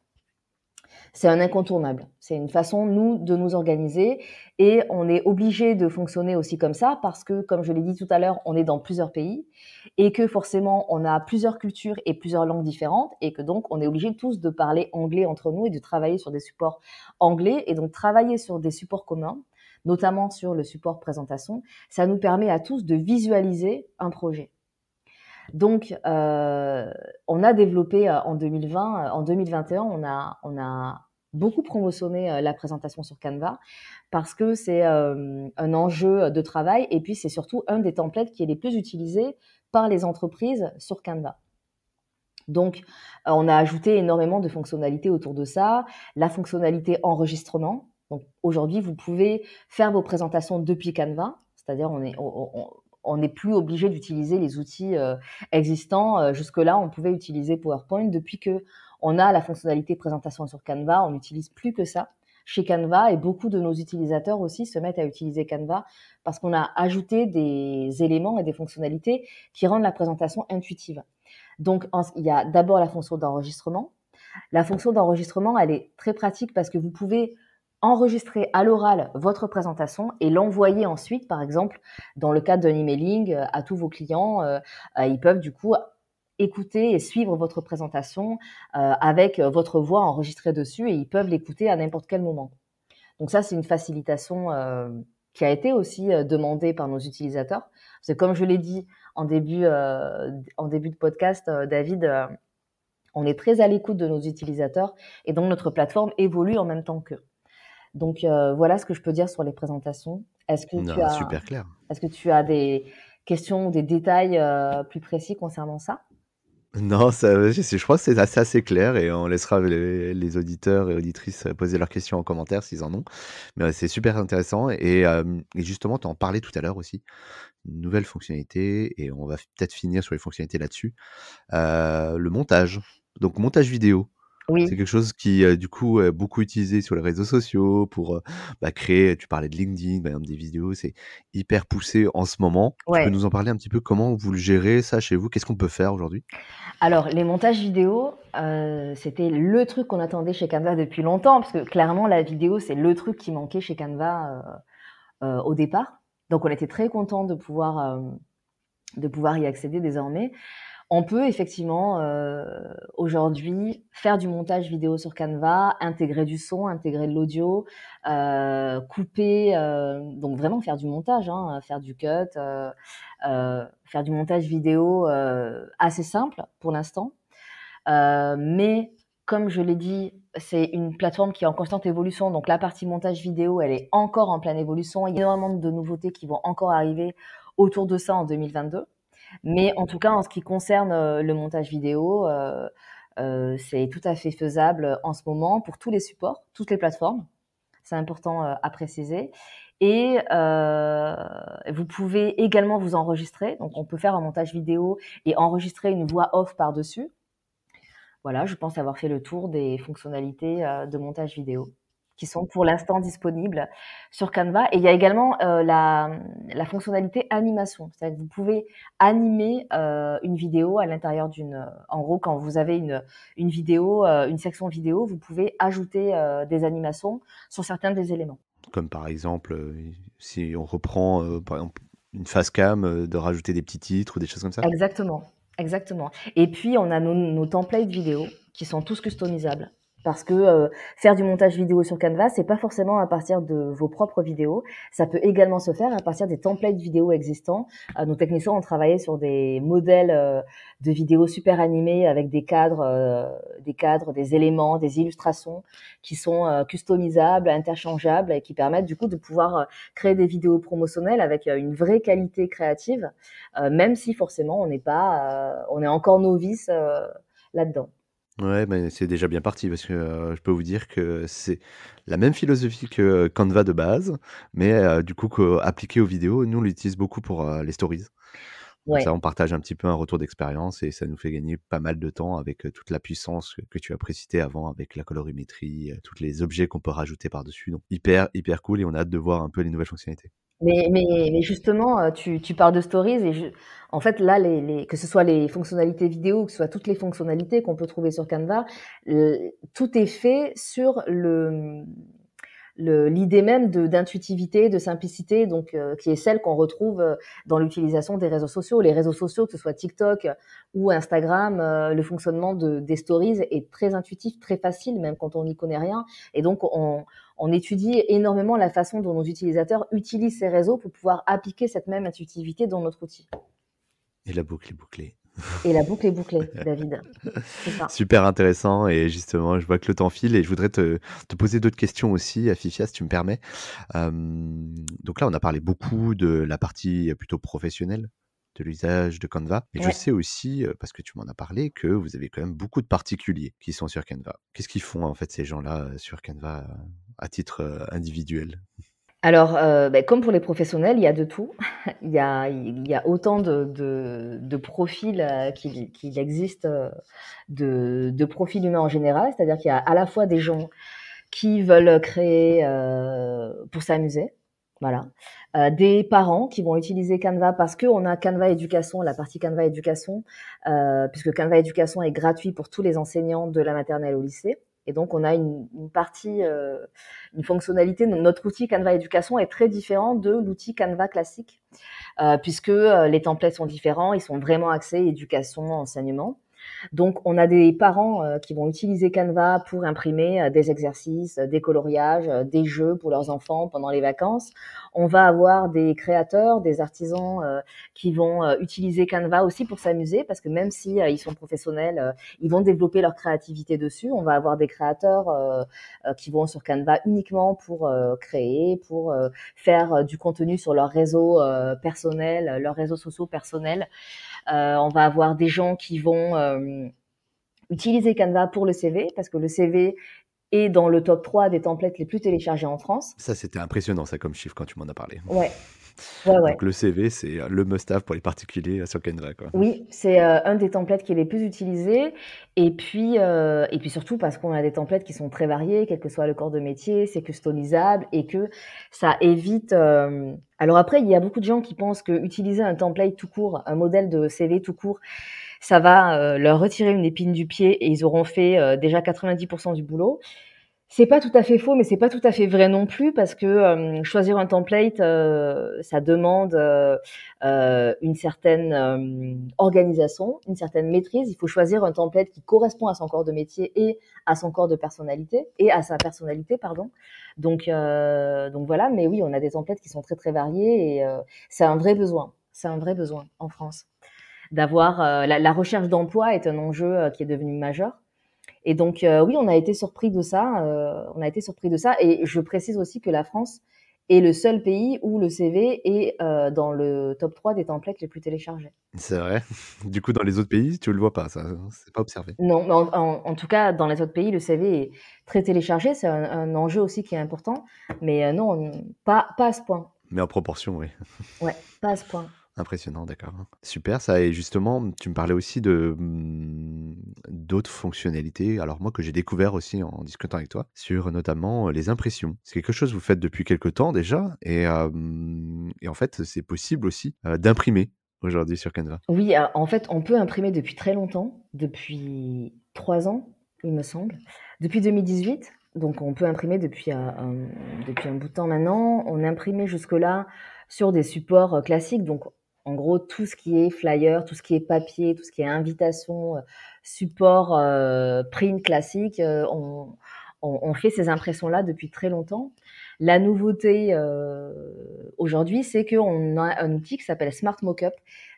c'est un incontournable. C'est une façon, nous, de nous organiser. Et on est obligé de fonctionner aussi comme ça parce que, comme je l'ai dit tout à l'heure, on est dans plusieurs pays et que forcément, on a plusieurs cultures et plusieurs langues différentes et que donc, on est obligé tous de parler anglais entre nous et de travailler sur des supports anglais et donc travailler sur des supports communs notamment sur le support présentation, ça nous permet à tous de visualiser un projet. Donc, euh, on a développé euh, en 2020, euh, en 2021, on a, on a beaucoup promotionné la présentation sur Canva parce que c'est un enjeu de travail et puis c'est surtout un des templates qui est les plus utilisés par les entreprises sur Canva. Donc, on a ajouté énormément de fonctionnalités autour de ça. La fonctionnalité enregistrement. Donc, aujourd'hui, vous pouvez faire vos présentations depuis Canva. C'est-à-dire, on est, on, on n'est plus obligé d'utiliser les outils euh, existants. Euh, jusque-là, on pouvait utiliser PowerPoint. Depuis que on a la fonctionnalité présentation sur Canva, on n'utilise plus que ça chez Canva et beaucoup de nos utilisateurs aussi se mettent à utiliser Canva parce qu'on a ajouté des éléments et des fonctionnalités qui rendent la présentation intuitive. Donc, il y a d'abord la fonction d'enregistrement. La fonction d'enregistrement, elle est très pratique parce que vous pouvez enregistrer à l'oral votre présentation et l'envoyer ensuite, par exemple, dans le cadre d'un emailing euh, à tous vos clients. Euh, euh, ils peuvent du coup écouter et suivre votre présentation avec votre voix enregistrée dessus et ils peuvent l'écouter à n'importe quel moment. Donc ça, c'est une facilitation qui a été aussi demandée par nos utilisateurs. Parce que comme je l'ai dit en début, en début de podcast, David, on est très à l'écoute de nos utilisateurs et donc notre plateforme évolue en même temps qu'eux. Donc euh, voilà ce que je peux dire sur les présentations. Est-ce que tu as que tu as des questions, des détails euh, plus précis concernant ça Non, je, crois que c'est assez, clair et on laissera les, auditeurs et auditrices poser leurs questions en commentaire s'ils en ont. Mais c'est super intéressant et, euh, et justement, tu en parlais tout à l'heure aussi. nouvelle fonctionnalité et on va peut-être finir sur les fonctionnalités là-dessus. le montage, donc montage vidéo. C'est quelque chose qui, du coup, est beaucoup utilisé sur les réseaux sociaux pour bah, créer, tu parlais de LinkedIn, des vidéos, c'est hyper poussé en ce moment. Tu peux nous en parler un petit peu comment vous le gérez, ça, chez vous Qu'est-ce qu'on peut faire aujourd'hui Alors, les montages vidéo, c'était le truc qu'on attendait chez Canva depuis longtemps, parce que clairement, la vidéo, c'est le truc qui manquait chez Canva au départ. Donc, on était très content de pouvoir, de pouvoir y accéder désormais. On peut effectivement euh, aujourd'hui faire du montage vidéo sur Canva, intégrer du son, intégrer de l'audio, euh, couper, euh, donc vraiment faire du montage, hein, faire du cut, faire du montage vidéo assez simple pour l'instant. mais comme je l'ai dit, c'est une plateforme qui est en constante évolution. Donc la partie montage vidéo, elle est encore en pleine évolution. Il y a énormément de nouveautés qui vont encore arriver autour de ça en 2022. Mais en tout cas, en ce qui concerne euh, le montage vidéo, euh, euh, c'est tout à fait faisable en ce moment pour tous les supports, toutes les plateformes. C'est important à préciser. Et vous pouvez également vous enregistrer. Donc, on peut faire un montage vidéo et enregistrer une voix off par-dessus. Voilà, je pense avoir fait le tour des fonctionnalités de montage vidéo qui sont pour l'instant disponibles sur Canva. Et il y a également euh, la, fonctionnalité animation, c'est-à-dire que vous pouvez animer euh, une vidéo à l'intérieur d'une. Euh, en gros, quand vous avez une, vidéo, une section vidéo, vous pouvez ajouter des animations sur certains des éléments. Comme par exemple, si on reprend une face cam, de rajouter des petits titres ou des choses comme ça. Exactement. Exactement. Et puis, on a nos, nos templates vidéo qui sont tous customisables. Parce que euh, faire du montage vidéo sur Canva, c'est pas forcément à partir de vos propres vidéos. Ça peut également se faire à partir des templates vidéo existants. nos techniciens ont travaillé sur des modèles euh, de vidéos super animées avec des cadres, euh, des cadres, des éléments, des illustrations qui sont customisables, interchangeables et qui permettent du coup de pouvoir créer des vidéos promotionnelles avec une vraie qualité créative, même si forcément on n'est pas, on est encore novice là-dedans. Ouais, c'est déjà bien parti parce que euh, je peux vous dire que c'est la même philosophie que euh, Canva de base, mais euh, du coup, appliqué appliquée aux vidéos, nous, on l'utilise beaucoup pour les stories. on partage un petit peu un retour d'expérience et ça nous fait gagner pas mal de temps avec toute la puissance que, tu as précité avant, avec la colorimétrie, tous les objets qu'on peut rajouter par-dessus. Donc, hyper, hyper cool et on a hâte de voir un peu les nouvelles fonctionnalités. Mais, mais, mais justement, euh, tu, tu, parles de stories et je, en fait là, les, les, que ce soit les fonctionnalités vidéo, que ce soit toutes les fonctionnalités qu'on peut trouver sur Canva, tout est fait sur le l'idée même d'intuitivité, de, simplicité, donc euh, qui est celle qu'on retrouve euh, dans l'utilisation des réseaux sociaux. Les réseaux sociaux, que ce soit TikTok ou Instagram, le fonctionnement de, des stories est très intuitif, très facile, même quand on n'y connaît rien. Et donc on, on étudie énormément la façon dont nos utilisateurs utilisent ces réseaux pour pouvoir appliquer cette même intuitivité dans notre outil. Et la boucle est bouclée. Et la boucle est bouclée, David. Super intéressant. Et justement, je vois que le temps file et je voudrais te, poser d'autres questions aussi, Afifia, si tu me permets. Euh, donc là, on a parlé beaucoup de la partie plutôt professionnelle de l'usage de Canva. Et je sais aussi, euh, parce que tu m'en as parlé, que vous avez quand même beaucoup de particuliers qui sont sur Canva. Qu'est-ce qu'ils font en fait ces gens-là euh, sur Canva à titre euh, individuel alors, euh, ben, comme pour les professionnels, il y a de tout. il, y a, il autant de, profils euh, qu'il existe de, profils humains en général. C'est-à-dire qu'il y a à la fois des gens qui veulent créer pour s'amuser, voilà, des parents qui vont utiliser Canva parce qu'on a Canva Éducation, la partie Canva Éducation, puisque Canva Éducation est gratuit pour tous les enseignants de la maternelle au lycée. Et donc, on a une, partie, euh, une fonctionnalité. Notre outil Canva Éducation est très différent de l'outil Canva classique, euh, puisque euh, les templates sont différents, ils sont vraiment axés éducation, enseignement. Donc, on a des parents qui vont utiliser Canva pour imprimer des exercices, des coloriages, des jeux pour leurs enfants pendant les vacances. On va avoir des créateurs, des artisans euh, qui vont euh, utiliser Canva aussi pour s'amuser parce que même si euh, ils sont professionnels, ils vont développer leur créativité dessus. On va avoir des créateurs qui vont sur Canva uniquement pour créer, pour faire du contenu sur leur réseau personnel, leurs réseaux sociaux personnels. on va avoir des gens qui vont utiliser Canva pour le CV parce que le CV et dans le top 3 des templates les plus téléchargés en France. Ça, c'était impressionnant, ça, comme chiffre, quand tu m'en as parlé. Ouais. Donc, le CV, c'est euh, le must-have pour les particuliers sur Canva. Quoi. Oui, c'est euh, un des templates qui est les plus utilisés. Et puis, euh, et puis surtout parce qu'on a des templates qui sont très variés, quel que soit le corps de métier, c'est customisable et que ça évite. Alors, après, il y a beaucoup de gens qui pensent que utiliser un template tout court, un modèle de CV tout court, ça va euh, leur retirer une épine du pied et ils auront fait euh, déjà 90% du boulot. C'est pas tout à fait faux, mais c'est pas tout à fait vrai non plus parce que euh, choisir un template, ça demande une certaine organisation, une certaine maîtrise. Il faut choisir un template qui correspond à son corps de métier et à son corps de personnalité et à sa personnalité, pardon. Donc, donc voilà. Mais oui, on a des templates qui sont très très variés et c'est un vrai besoin. C'est un vrai besoin en France d'avoir euh, la, recherche d'emploi est un enjeu euh, qui est devenu majeur. Et donc euh, oui, on a été surpris de ça. on a été surpris de ça. Et je précise aussi que la France est le seul pays où le CV est dans le top 3 des templates les plus téléchargés. C'est vrai. Du coup, dans les autres pays, tu le vois pas, ça, hein, c'est pas observé. Non, en, en, tout cas, dans les autres pays, le CV est très téléchargé. C'est un, enjeu aussi qui est important. Mais non, pas pas à ce point. Mais en proportion, oui. Ouais, pas à ce point. Impressionnant, d'accord. Hein. Super, ça. Et justement, mmh, tu me parlais aussi de mmh, d'autres fonctionnalités. Alors moi, que j'ai découvert aussi en discutant avec toi sur notamment euh, les impressions. C'est quelque chose que vous faites depuis quelque temps déjà, et, euh, mmh, et en fait, c'est possible aussi euh, d'imprimer aujourd'hui sur Canva. Oui, en fait, on peut imprimer depuis très longtemps, depuis trois ans, il me semble, depuis 2018. Donc on peut imprimer depuis un, depuis un bout de temps maintenant. On imprimait jusque-là sur des supports classiques, donc en gros, tout ce qui est flyer, tout ce qui est papier, tout ce qui est invitation, euh, support, euh, print classique, euh, on, fait ces impressions-là depuis très longtemps. La nouveauté aujourd'hui, c'est qu'on a un outil qui s'appelle Smart Mockup,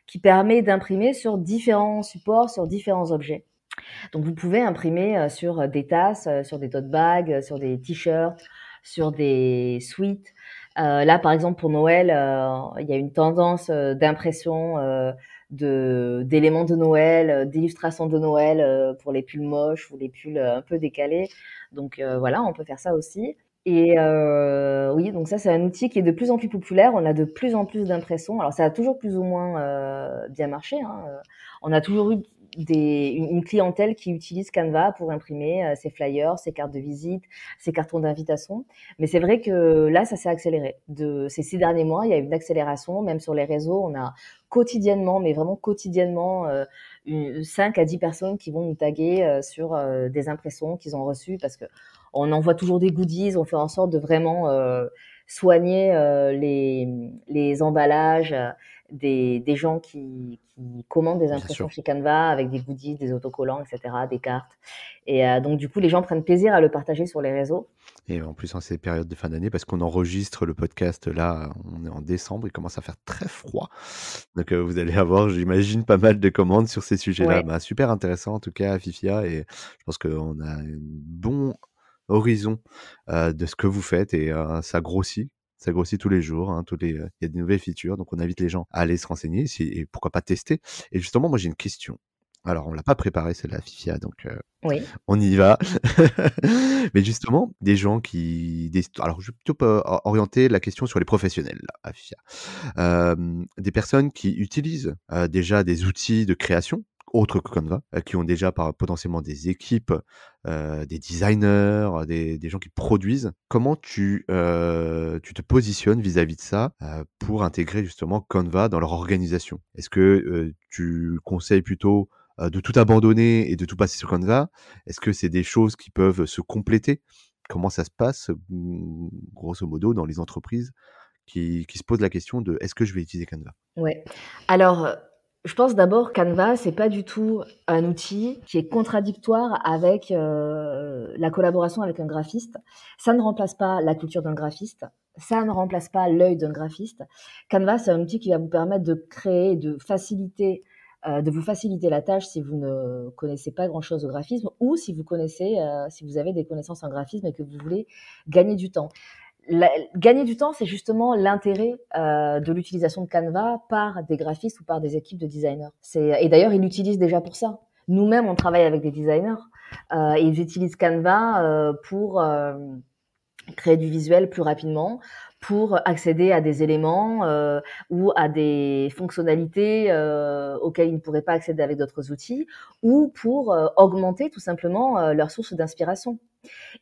qui permet d'imprimer sur différents supports, sur différents objets. Donc vous pouvez imprimer sur des tasses, sur des tote bags, sur des t-shirts, sur des suites, euh, là, par exemple, pour Noël, euh, il y a une tendance euh, d'impression de d'éléments de Noël, d'illustrations de Noël pour les pulls moches ou les pulls un peu décalés. Donc voilà, on peut faire ça aussi. Et oui, donc ça c'est un outil qui est de plus en plus populaire. On a de plus en plus d'impressions. Alors ça a toujours plus ou moins bien marché. Hein. On a toujours eu des, une clientèle qui utilise Canva pour imprimer euh, ses flyers, ses cartes de visite, ses cartons d'invitation. Mais c'est vrai que là, ça s'est accéléré. De ces six derniers mois, il y a eu une accélération, même sur les réseaux, on a quotidiennement, mais vraiment quotidiennement, euh, cinq 5 à 10 personnes qui vont nous taguer euh, sur des impressions qu'ils ont reçues parce que on envoie toujours des goodies, on fait en sorte de vraiment soigner les, les emballages des, gens qui, commandent des impressions chez Canva avec des goodies, des autocollants, etc., des cartes. Et euh, donc, du coup, les gens prennent plaisir à le partager sur les réseaux. Et en plus, en hein, ces périodes de fin d'année, parce qu'on enregistre le podcast là, on est en décembre, il commence à faire très froid. Donc, euh, vous allez avoir, j'imagine, pas mal de commandes sur ces sujets-là. Bah, super intéressant, en tout cas, Fifia. Et je pense qu'on a un bon horizon euh, de ce que vous faites et ça grossit ça grossit tous les jours. Hein, tous les, euh, il y a des nouvelles features, donc on invite les gens à aller se renseigner et pourquoi pas tester. Et justement, moi j'ai une question. Alors, on l'a pas préparé, c'est la FIFIA, donc euh, oui. on y va. Mais justement, des gens qui... alors, je vais plutôt orienter la question sur les professionnels, là, à FIFIA. des personnes qui utilisent euh, déjà des outils de création, autres que Canva, euh, qui ont déjà par, potentiellement des équipes, euh, des designers, euh, des, gens qui produisent. Comment tu, tu te positionnes vis-à-vis de ça pour intégrer justement Canva dans leur organisation Est-ce que tu conseilles plutôt de tout abandonner et de tout passer sur Canva Est-ce que c'est des choses qui peuvent se compléter Comment ça se passe, mm, grosso modo, dans les entreprises qui, qui se posent la question de est-ce que je vais utiliser Canva Ouais. Alors, je pense d'abord Canva, c'est pas du tout un outil qui est contradictoire avec euh, la collaboration avec un graphiste. Ça ne remplace pas la culture d'un graphiste, ça ne remplace pas l'œil d'un graphiste. Canva, c'est un outil qui va vous permettre de créer, de faciliter, euh, de vous faciliter la tâche si vous ne connaissez pas grand-chose au graphisme ou si vous connaissez, euh, si vous avez des connaissances en graphisme et que vous voulez gagner du temps gagner du temps, c'est justement l'intérêt euh, de l'utilisation de Canva par des graphistes ou par des équipes de designers. Et d'ailleurs, ils l'utilisent déjà pour ça. Nous-mêmes, on travaille avec des designers. Euh, ils utilisent Canva euh, pour créer du visuel plus rapidement, pour accéder à des éléments ou à des fonctionnalités auxquelles ils ne pourraient pas accéder avec d'autres outils, ou pour augmenter tout simplement leur source d'inspiration.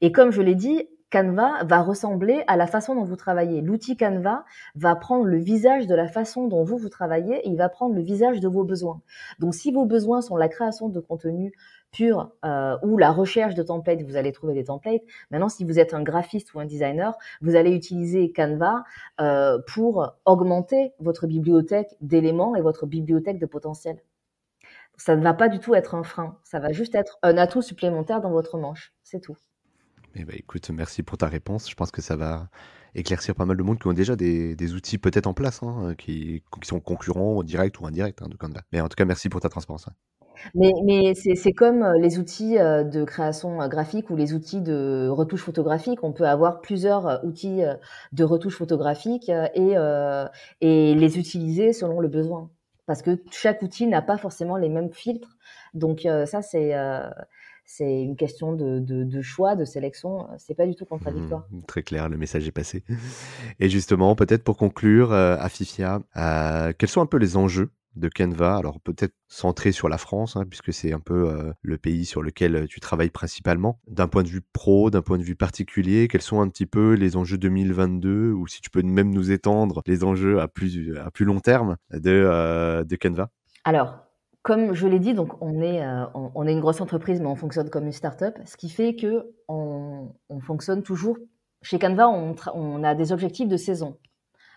Et comme je l'ai dit, Canva va ressembler à la façon dont vous travaillez. L'outil Canva va prendre le visage de la façon dont vous, vous travaillez et il va prendre le visage de vos besoins. Donc si vos besoins sont la création de contenu pur euh, ou la recherche de templates, vous allez trouver des templates. Maintenant, si vous êtes un graphiste ou un designer, vous allez utiliser Canva euh, pour augmenter votre bibliothèque d'éléments et votre bibliothèque de potentiel. Ça ne va pas du tout être un frein, ça va juste être un atout supplémentaire dans votre manche, c'est tout. Eh ben, écoute, merci pour ta réponse. Je pense que ça va éclaircir pas mal de monde qui ont déjà des, outils peut-être en place, hein, euh, qui, sont concurrents direct ou indirect hein, de Canva. Mais en tout cas, merci pour ta transparence. Hein. Mais, c'est comme euh, les outils euh, de création graphique ou les outils de retouche photographique. On peut avoir plusieurs outils de retouche photographique et, et les utiliser selon le besoin. Parce que chaque outil n'a pas forcément les mêmes filtres. Donc ça, c'est c'est une question de, choix, de sélection. Euh, c'est pas du tout contradictoire. Mmh, très clair, le message est passé. Et justement, peut-être pour conclure, euh, Afifia, euh, quels sont un peu les enjeux de Canva, alors peut-être centré sur la France, hein, puisque c'est un peu le pays sur lequel tu travailles principalement. D'un point de vue pro, d'un point de vue particulier, quels sont un petit peu les enjeux 2022, ou si tu peux même nous étendre les enjeux à plus, à plus long terme de, de Canva Alors, comme je l'ai dit, donc on est, euh, on, est une grosse entreprise, mais on fonctionne comme une start-up, ce qui fait que on, fonctionne toujours. Chez Canva, on, a des objectifs de saison.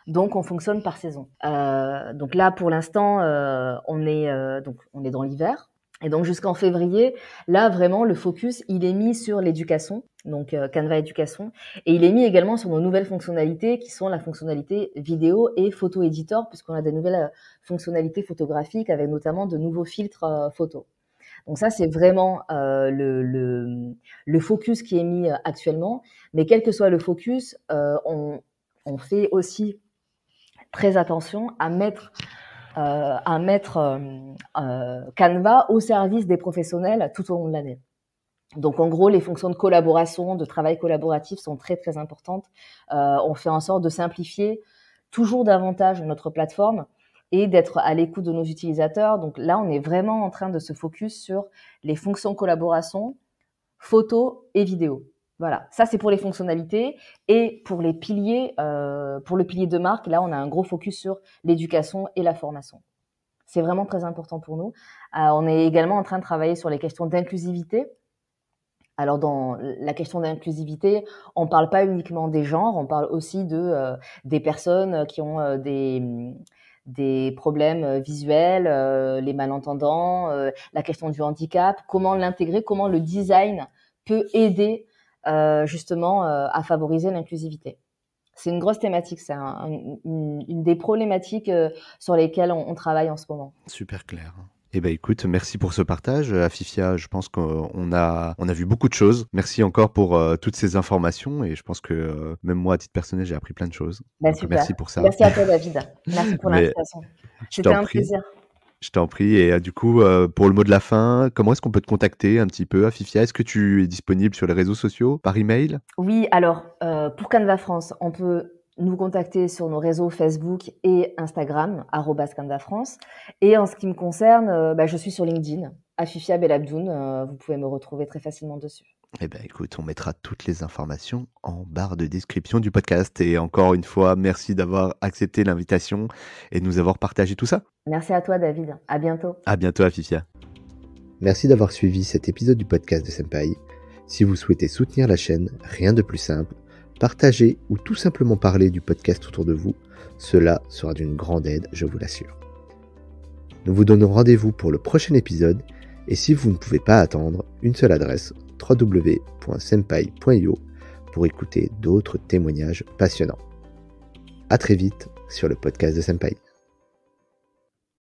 Donc, on fonctionne par saison. Euh, donc là, pour l'instant, euh, on est donc on est dans l'hiver. Et donc jusqu'en février, là vraiment le focus, il est mis sur l'éducation, donc euh, Canva Éducation, et il est mis également sur nos nouvelles fonctionnalités qui sont la fonctionnalité vidéo et photo éditeur, puisqu'on a des nouvelles euh, fonctionnalités photographiques avec notamment de nouveaux filtres euh, photo. Donc ça, c'est vraiment le, le, focus qui est mis actuellement. Mais quel que soit le focus, on, on fait aussi très attention à mettre à euh, mettre euh, euh, Canva au service des professionnels tout au long de l'année. Donc en gros, les fonctions de collaboration, de travail collaboratif sont très très importantes. on fait en sorte de simplifier toujours davantage notre plateforme et d'être à l'écoute de nos utilisateurs. Donc là, on est vraiment en train de se focus sur les fonctions collaboration, photo et vidéo. Voilà, ça c'est pour les fonctionnalités et pour les piliers, euh, pour le pilier de marque, là on a un gros focus sur l'éducation et la formation. C'est vraiment très important pour nous. Euh, on est également en train de travailler sur les questions d'inclusivité. Alors dans la question d'inclusivité, on ne parle pas uniquement des genres, on parle aussi de euh, des personnes qui ont des problèmes visuels, les malentendants, la question du handicap, comment l'intégrer, comment le design peut aider euh, justement euh, à favoriser l'inclusivité. C'est une grosse thématique, c'est une, des problématiques euh, sur lesquelles on, travaille en ce moment. Super clair. et eh ben écoute, merci pour ce partage. Afifia, je pense qu'on a, on a vu beaucoup de choses. Merci encore pour toutes ces informations et je pense que même moi, à titre personnel, j'ai appris plein de choses. Bah, merci pour ça. Merci à toi, David. Merci pour l'invitation. C'était un plaisir. Je t'en prie. Et euh, du coup, euh, pour le mot de la fin, comment est-ce qu'on peut te contacter un petit peu, Afifia Est-ce que tu es disponible sur les réseaux sociaux, par email Oui, alors, euh, pour Canva France, on peut nous contacter sur nos réseaux Facebook et Instagram, Canva France. Et en ce qui me concerne, bah, je suis sur LinkedIn, Afifia Belabdoun. vous pouvez me retrouver très facilement dessus. Eh bien, écoute, on mettra toutes les informations en barre de description du podcast. Et encore une fois, merci d'avoir accepté l'invitation et de nous avoir partagé tout ça. Merci à toi, David. À bientôt. À bientôt, Afifia. Merci d'avoir suivi cet épisode du podcast de Senpai. Si vous souhaitez soutenir la chaîne, rien de plus simple, partager ou tout simplement parler du podcast autour de vous. Cela sera d'une grande aide, je vous l'assure. Nous vous donnons rendez-vous pour le prochain épisode. Et si vous ne pouvez pas attendre, une seule adresse, www.senpai.io pour écouter d'autres témoignages passionnants. À très vite sur le podcast de Senpai.